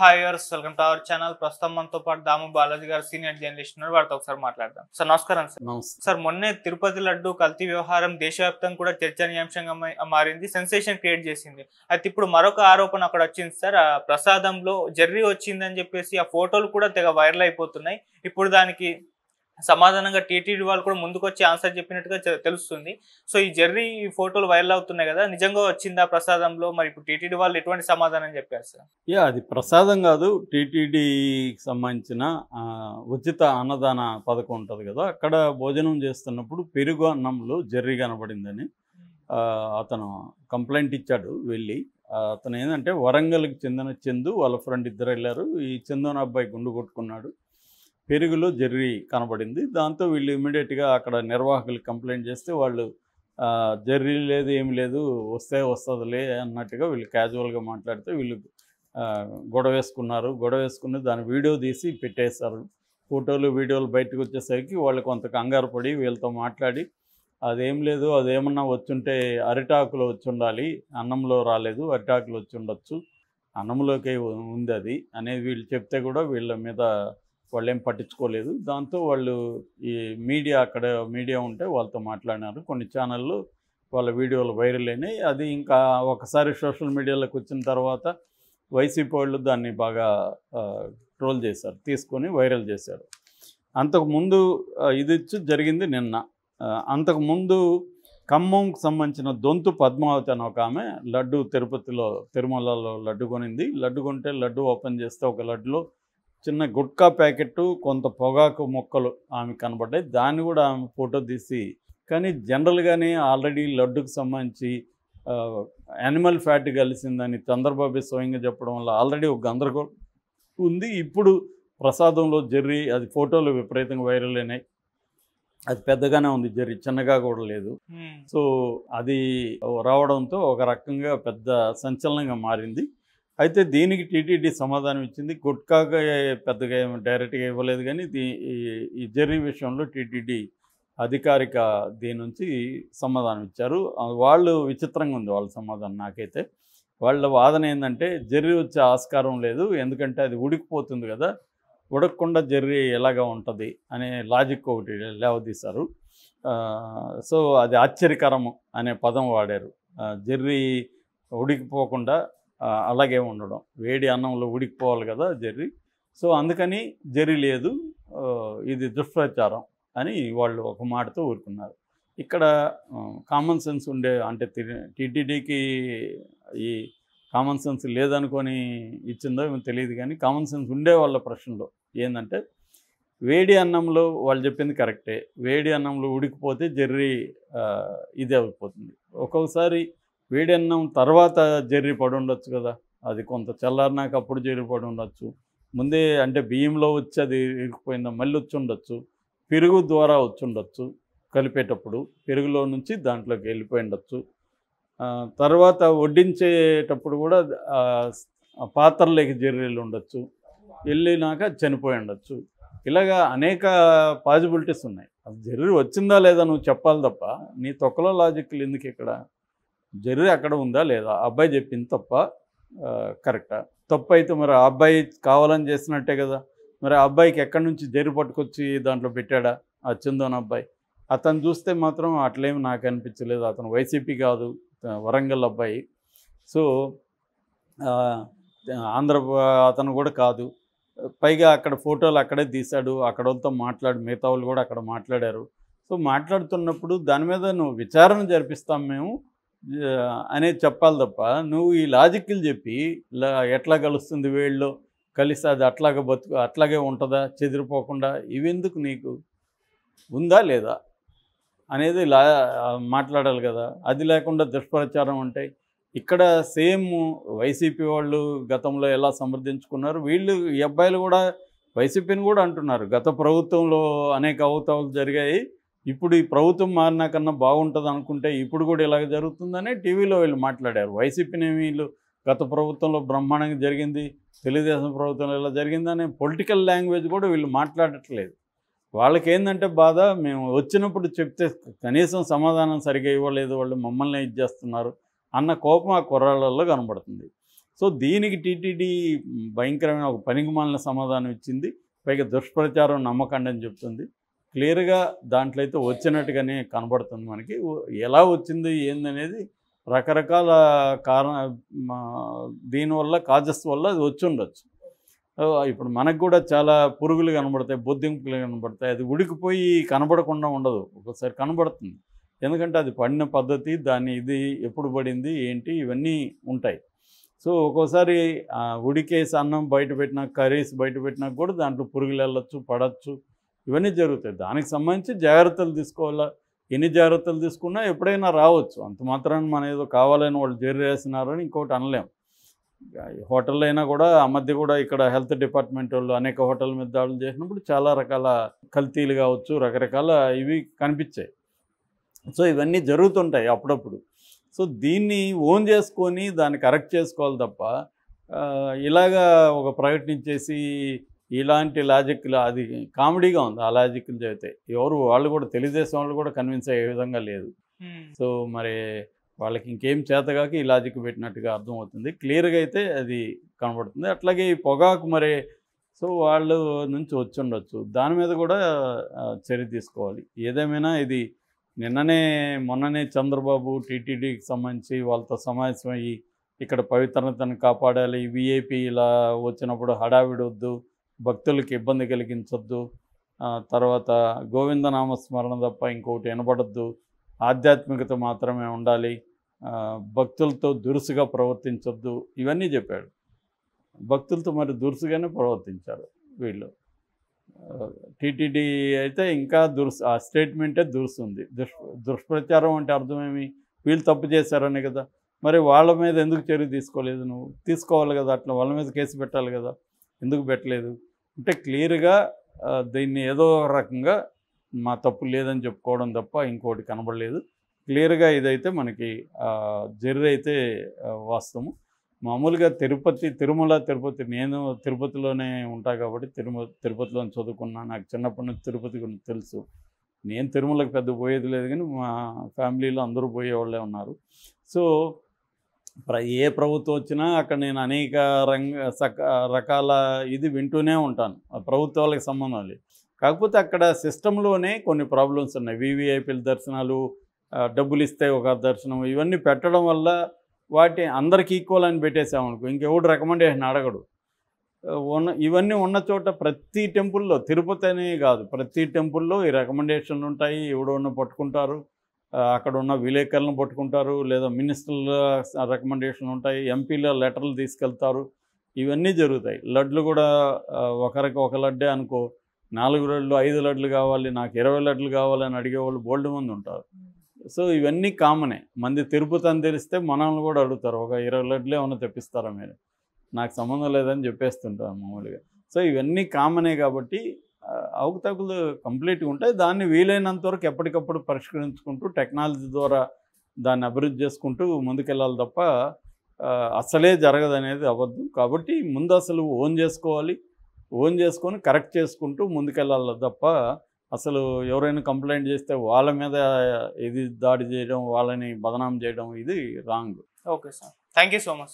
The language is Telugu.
హాయర్స్ వెల్కమ్ టు అవర్ ఛానల్ ప్రస్తుతం మనతో పాటు దాము బాలాజీ గారు సీనియర్ జర్నలిస్ట్ ఉన్నారు వాళ్ళతో ఒకసారి మాట్లాడదాం సార్ నమస్కారం సార్ సార్ మొన్నే తిరుపతి లడ్డు కల్తీ వ్యవహారం దేశవ్యాప్తంగా కూడా చర్చనీయాంశంగా మారింది సెన్సేషన్ క్రియేట్ చేసింది అయితే ఇప్పుడు మరొక ఆరోపణ అక్కడ వచ్చింది సార్ ప్రసాదంలో జర్రీ వచ్చిందని చెప్పేసి ఆ ఫోటోలు కూడా తెగ వైరల్ అయిపోతున్నాయి ఇప్పుడు దానికి సమాధానంగా టీటీడీ వాళ్ళు కూడా ముందుకొచ్చి ఆన్సర్ చెప్పినట్టుగా తెలుస్తుంది సో ఈ జర్రీ ఈ ఫోటోలు వైరల్ అవుతున్నాయి కదా నిజంగా వచ్చిందా ప్రసాదంలో మరి ఇప్పుడు టీటీడీ వాళ్ళు ఎటువంటి సమాధానం చెప్పారు సార్ యా అది ప్రసాదం కాదు టీటీడీకి సంబంధించిన ఉచిత అన్నదాన పథకం ఉంటుంది కదా అక్కడ భోజనం చేస్తున్నప్పుడు పెరుగు అన్నంలో జర్రీ కనబడిందని అతను కంప్లైంట్ ఇచ్చాడు వెళ్ళి అతను ఏంటంటే వరంగల్కి చెందిన చందు వాళ్ళ ఫ్రెండ్ ఇద్దరు వెళ్ళారు ఈ చందు అబ్బాయి గుండు కొట్టుకున్నాడు పెరుగులో జర్రీ కనబడింది దాంతో వీళ్ళు ఇమీడియట్గా అక్కడ నిర్వాహకులు కంప్లైంట్ చేస్తే వాళ్ళు జర్రీ లేదు ఏమి లేదు వస్తే వస్తుందిలే అన్నట్టుగా వీళ్ళు క్యాజువల్గా మాట్లాడితే వీళ్ళు గొడవ వేసుకున్నారు గొడవ వేసుకుని దాని వీడియో తీసి పెట్టేశారు ఫోటోలు వీడియోలు బయటకు వచ్చేసరికి వాళ్ళు కొంత కంగారు పడి వీళ్ళతో మాట్లాడి అదేం లేదు అదేమన్నా వచ్చుంటే అరిటాకులు ఉండాలి అన్నంలో రాలేదు అరిటాకులు వచ్చి ఉండొచ్చు అన్నంలోకే ఉంది అది అనేది వీళ్ళు చెప్తే కూడా వీళ్ళ మీద వాళ్ళు ఏం పట్టించుకోలేదు దాంతో వాళ్ళు ఈ మీడియా అక్కడ మీడియా ఉంటే వాళ్ళతో మాట్లాడినారు కొన్ని ఛానళ్ళు వాళ్ళ వీడియోలు వైరల్ అయినాయి అది ఇంకా ఒకసారి సోషల్ మీడియాలోకి వచ్చిన తర్వాత వైసీపీ వాళ్ళు దాన్ని బాగా ట్రోల్ చేశారు తీసుకొని వైరల్ చేశారు అంతకుముందు ఇది జరిగింది నిన్న అంతకుముందు ఖమ్మంకి సంబంధించిన దొంతు పద్మావతి అని ఒక ఆమె లడ్డు తిరుపతిలో తిరుమలలో లడ్డు కొనింది లడ్డు కొంటే లడ్డు ఓపెన్ చేస్తే ఒక లడ్డులో చిన్న గుట్కా ప్యాకెట్ కొంత పొగాకు మొక్కలు ఆమె కనబడ్డాయి దాన్ని కూడా ఆమె ఫోటో తీసి కానీ జనరల్గానే ఆల్రెడీ లడ్డుకు సంబంధించి యానిమల్ ఫ్యాట్ కలిసిందని చంద్రబాబు స్వయంగా చెప్పడం వల్ల ఆల్రెడీ ఒక గందరగోళం ఉంది ఇప్పుడు ప్రసాదంలో జర్రి అది ఫోటోలు విపరీతంగా వైరల్ అయినాయి అది పెద్దగానే ఉంది జర్రి చిన్నగా కూడా లేదు సో అది రావడంతో ఒక రకంగా పెద్ద సంచలనంగా మారింది అయితే దీనికి టీటీడీ సమాధానం ఇచ్చింది గుట్కాగా పెద్దగా ఏమి డైరెక్ట్గా ఇవ్వలేదు కానీ దీ ఈ జర్నీ విషయంలో టీటీడీ అధికారిక దీని నుంచి సమాధానం ఇచ్చారు వాళ్ళు విచిత్రంగా ఉంది వాళ్ళ సమాధానం నాకైతే వాళ్ళ వాదన ఏంటంటే జర్రీ వచ్చే ఆస్కారం లేదు ఎందుకంటే అది ఉడికిపోతుంది కదా ఉడకకుండా జర్రీ ఎలాగా ఉంటుంది అనే లాజిక్ ఒకటి లేవదీశారు సో అది ఆశ్చర్యకరము అనే పదం వాడారు జర్రీ ఉడికిపోకుండా అలాగే ఉండడం వేడి అన్నంలో ఉడికిపోవాలి కదా జర్రి సో అందుకని జరి లేదు ఇది దుష్ప్రచారం అని వాళ్ళు ఒక మాటతో ఊరుకున్నారు ఇక్కడ కామన్ సెన్స్ ఉండే అంటే టీటీడీకి ఈ కామన్ సెన్స్ లేదనుకొని ఇచ్చిందో ఏమో తెలియదు కానీ కామన్ సెన్స్ ఉండే వాళ్ళ ప్రశ్నలో ఏంటంటే వేడి అన్నంలో వాళ్ళు చెప్పింది కరెక్టే వేడి అన్నంలో ఉడికిపోతే జర్రీ ఇది అయిపోతుంది ఒక్కొక్కసారి వేడన్నం తర్వాత జర్రి పడి ఉండొచ్చు కదా అది కొంత చల్లారినాక అప్పుడు జర్రి పడి ఉండొచ్చు ముందే అంటే బియ్యంలో వచ్చి అది ఇరిగిపోయిందా మళ్ళీ వచ్చి ఉండొచ్చు పెరుగు ద్వారా వచ్చి ఉండొచ్చు కలిపేటప్పుడు పెరుగులో నుంచి దాంట్లోకి వెళ్ళిపోయి ఉండొచ్చు తర్వాత వడ్డించేటప్పుడు కూడా పాత్రలోకి జర్రీలు ఉండొచ్చు వెళ్ళినాక చనిపోయి ఉండొచ్చు ఇలాగా అనేక పాజిబిలిటీస్ ఉన్నాయి అది జర్రీ వచ్చిందా లేదా నువ్వు చెప్పాలి తప్ప నీ తొక్కలో లాజిక్లు ఎందుకు ఇక్కడ జరిగి అక్కడ ఉందా లేదా అబ్బాయి చెప్పింది తప్ప కరెక్టా తప్పు అయితే మరి ఆ అబ్బాయి కావాలని చేసినట్టే కదా మరి ఆ అబ్బాయికి ఎక్కడి నుంచి జరి పట్టుకొచ్చి దాంట్లో పెట్టాడా ఆ చందోన్ అబ్బాయి అతను చూస్తే మాత్రం అట్లేమి నాకు అనిపించలేదు అతను వైసీపీ కాదు వరంగల్ అబ్బాయి సో ఆంధ్ర అతను కూడా కాదు పైగా అక్కడ ఫోటోలు అక్కడే తీశాడు అక్కడ వాళ్ళతో మాట్లాడు మిగతా వాళ్ళు కూడా అక్కడ మాట్లాడారు సో మాట్లాడుతున్నప్పుడు దాని మీద నువ్వు విచారణ జరిపిస్తాం మేము అనేది చెప్పాలి తప్ప నువ్వు ఈ లాజిక్లు చెప్పి ఎట్లా కలుస్తుంది వేళ్ళు కలిసి అది అట్లాగే బతుకు అట్లాగే ఉంటుందా చెదిరిపోకుండా ఇవెందుకు నీకు ఉందా లేదా అనేది లా మాట్లాడాలి కదా అది లేకుండా దుష్ప్రచారం ఉంటాయి ఇక్కడ సేమ్ వైసీపీ వాళ్ళు గతంలో ఎలా సమర్థించుకున్నారు వీళ్ళు ఈ అబ్బాయిలు కూడా వైసీపీని కూడా అంటున్నారు గత ప్రభుత్వంలో అనేక అవతవాలు జరిగాయి ఇప్పుడు ఈ ప్రభుత్వం కన్నా బాగుంటుంది అనుకుంటే ఇప్పుడు కూడా ఇలాగ జరుగుతుందనే టీవీలో వీళ్ళు మాట్లాడారు వైసీపీని వీళ్ళు గత ప్రభుత్వంలో బ్రహ్మాండంగా జరిగింది తెలుగుదేశం ప్రభుత్వంలో ఇలా జరిగిందనే పొలిటికల్ లాంగ్వేజ్ కూడా వీళ్ళు మాట్లాడట్లేదు వాళ్ళకి ఏంటంటే బాధ మేము వచ్చినప్పుడు చెప్తే కనీసం సమాధానం సరిగ్గా ఇవ్వలేదు వాళ్ళు మమ్మల్ని ఇది చేస్తున్నారు అన్న కోపం ఆ కుర్రాళ్ళల్లో కనబడుతుంది సో దీనికి టీటీడీ భయంకరమైన ఒక పనికి సమాధానం ఇచ్చింది పైగా దుష్ప్రచారం నమ్మకండి అని చెప్తుంది క్లియర్గా దాంట్లో అయితే వచ్చినట్టుగానే కనబడుతుంది మనకి ఎలా వచ్చింది ఏందనేది రకరకాల కారణ దీనివల్ల కాజెస్ వల్ల అది వచ్చి ఉండొచ్చు ఇప్పుడు మనకు కూడా చాలా పురుగులు కనబడతాయి బొద్దింపులు కనబడతాయి అది ఉడికిపోయి కనబడకుండా ఉండదు ఒక్కోసారి కనబడుతుంది ఎందుకంటే అది పడిన పద్ధతి దాని ఇది ఎప్పుడు పడింది ఏంటి ఇవన్నీ ఉంటాయి సో ఒక్కోసారి ఉడికేసి అన్నం బయట పెట్టినా కర్రీస్ బయట పెట్టినా కూడా దాంట్లో పురుగులు వెళ్ళచ్చు పడచ్చు ఇవన్నీ జరుగుతాయి దానికి సంబంధించి జాగ్రత్తలు తీసుకోవాలా ఎన్ని జాగ్రత్తలు తీసుకున్నా ఎప్పుడైనా రావచ్చు అంత మాత్రాన్ని మనం ఏదో కావాలని వాళ్ళు జరి ఇంకోటి అనలేం హోటల్ అయినా కూడా ఆ మధ్య కూడా ఇక్కడ హెల్త్ డిపార్ట్మెంట్ వాళ్ళు అనేక హోటల్ మీద దాడులు చేసినప్పుడు చాలా రకాల కల్తీలు కావచ్చు రకరకాల ఇవి కనిపించాయి సో ఇవన్నీ జరుగుతుంటాయి అప్పుడప్పుడు సో దీన్ని ఓన్ చేసుకొని దాన్ని కరెక్ట్ చేసుకోవాలి తప్ప ఇలాగా ఒక ప్రయత్నించేసి ఇలాంటి లాజిక్లు అది కామెడీగా ఉంది ఆ లాజిక్లు చదివితే ఎవరు వాళ్ళు కూడా తెలుగుదేశం వాళ్ళు కూడా కన్విన్స్ అయ్యే విధంగా లేదు సో మరి వాళ్ళకి ఇంకేం చేతగాక ఈ లాజిక్ పెట్టినట్టుగా అర్థమవుతుంది క్లియర్గా అయితే అది కనబడుతుంది అట్లాగే ఈ పొగాకు మరి సో వాళ్ళు నుంచి వచ్చి ఉండొచ్చు దాని మీద కూడా చర్య తీసుకోవాలి ఏదేమైనా ఇది నిన్ననే మొన్ననే చంద్రబాబు టీటీడీకి సంబంధించి వాళ్ళతో సమావేశమయ్యి ఇక్కడ పవిత్రతను కాపాడాలి విఐపీ ఇలా వచ్చినప్పుడు హడావిడొద్దు భక్తులకు ఇబ్బంది కలిగించొద్దు తర్వాత గోవిందనామ స్మరణ తప్ప ఇంకొకటి వినబడద్దు ఆధ్యాత్మికత మాత్రమే ఉండాలి భక్తులతో దురుసుగా ప్రవర్తించొద్దు ఇవన్నీ చెప్పాడు భక్తులతో మరి దురుసుగానే ప్రవర్తించారు వీళ్ళు టీటీడీ అయితే ఇంకా దురుసు ఆ స్టేట్మెంటే దురుసుంది దుష్ దుష్ప్రచారం అంటే అర్థమేమి వీళ్ళు తప్పు చేశారని కదా మరి వాళ్ళ మీద ఎందుకు చర్య తీసుకోలేదు నువ్వు తీసుకోవాలి కదా అట్లా వాళ్ళ మీద కేసు పెట్టాలి కదా ఎందుకు పెట్టలేదు అంటే క్లియర్గా దీన్ని ఏదో రకంగా మా తప్పు లేదని చెప్పుకోవడం తప్ప ఇంకోటి కనబడలేదు క్లియర్గా ఇదైతే మనకి అయితే వాస్తవము మామూలుగా తిరుపతి తిరుమల తిరుపతి నేను తిరుపతిలోనే ఉంటా కాబట్టి తిరుమ తిరుపతిలో చదువుకున్నా నాకు చిన్నప్పటి నుంచి తిరుపతి గురించి తెలుసు నేను తిరుమలకు పెద్ద పోయేది లేదు కానీ మా ఫ్యామిలీలో అందరూ పోయేవాళ్ళే ఉన్నారు సో ఏ ప్రభుత్వం వచ్చినా అక్కడ నేను అనేక రంగ రకాల ఇది వింటూనే ఉంటాను ప్రభుత్వాలకు సంబంధం లేదు కాకపోతే అక్కడ సిస్టంలోనే కొన్ని ప్రాబ్లమ్స్ ఉన్నాయి వివిఐపీల దర్శనాలు డబ్బులు ఇస్తే ఒక దర్శనం ఇవన్నీ పెట్టడం వల్ల వాటి అందరికి ఈక్వల్ అని పెట్టేసామనుకో ఇంకెవడు రికమెండేషన్ అడగడు ఉన్న ఇవన్నీ ఉన్న చోట ప్రతి టెంపుల్లో తిరుపతి అనే కాదు ప్రతి టెంపుల్లో ఈ రికమెండేషన్లు ఉంటాయి ఎవడో పట్టుకుంటారు అక్కడ ఉన్న విలేకరులను పట్టుకుంటారు లేదా మినిస్టర్ల రికమెండేషన్లు ఉంటాయి ఎంపీల లెటర్లు తీసుకెళ్తారు ఇవన్నీ జరుగుతాయి లడ్లు కూడా ఒకరికి ఒక లడ్డే అనుకో నాలుగు లడ్లు ఐదు లడ్లు కావాలి నాకు ఇరవై లడ్లు కావాలని వాళ్ళు బోల్డ్ మంది ఉంటారు సో ఇవన్నీ కామనే మంది తిరుపతి తెలిస్తే మనల్ని కూడా అడుగుతారు ఒక ఇరవై లడ్లే ఏమైనా తెప్పిస్తారా మీరు నాకు సంబంధం లేదని చెప్పేస్తుంటారు మామూలుగా సో ఇవన్నీ కామనే కాబట్టి అవకతవకలు కంప్లీట్గా ఉంటాయి దాన్ని వీలైనంత వరకు ఎప్పటికప్పుడు పరిష్కరించుకుంటూ టెక్నాలజీ ద్వారా దాన్ని అభివృద్ధి చేసుకుంటూ ముందుకెళ్ళాలి తప్ప అసలే జరగదు అనేది అవ్వద్దు కాబట్టి ముందు అసలు ఓన్ చేసుకోవాలి ఓన్ చేసుకొని కరెక్ట్ చేసుకుంటూ ముందుకెళ్ళాలి తప్ప అసలు ఎవరైనా కంప్లైంట్ చేస్తే వాళ్ళ మీద ఇది దాడి చేయడం వాళ్ళని బదనాం చేయడం ఇది wrong okay sir thank so much